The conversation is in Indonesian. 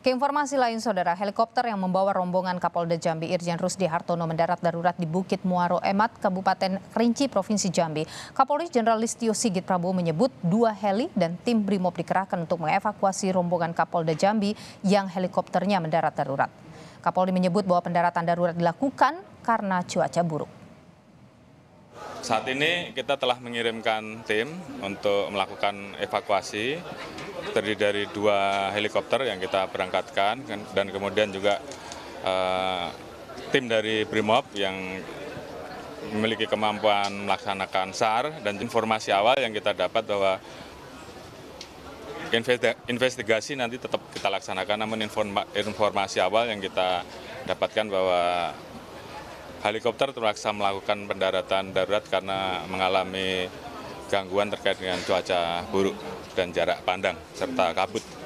Keinformasi lain saudara, helikopter yang membawa rombongan Kapolda Jambi Irjen Rusdi Hartono mendarat darurat di Bukit Muaro Emat, Kabupaten Kerinci, Provinsi Jambi. Kapolri Jenderal Listio Sigit Prabowo menyebut dua heli dan tim BRIMOB dikerahkan untuk mengevakuasi rombongan Kapolda Jambi yang helikopternya mendarat darurat. Kapolri menyebut bahwa pendaratan darurat dilakukan karena cuaca buruk. Saat ini kita telah mengirimkan tim untuk melakukan evakuasi terdiri dari dua helikopter yang kita berangkatkan dan kemudian juga uh, tim dari BRIMOB yang memiliki kemampuan melaksanakan SAR dan informasi awal yang kita dapat bahwa investigasi nanti tetap kita laksanakan namun informasi awal yang kita dapatkan bahwa helikopter terpaksa melakukan pendaratan darurat karena mengalami gangguan terkait dengan cuaca buruk dan jarak pandang serta kabut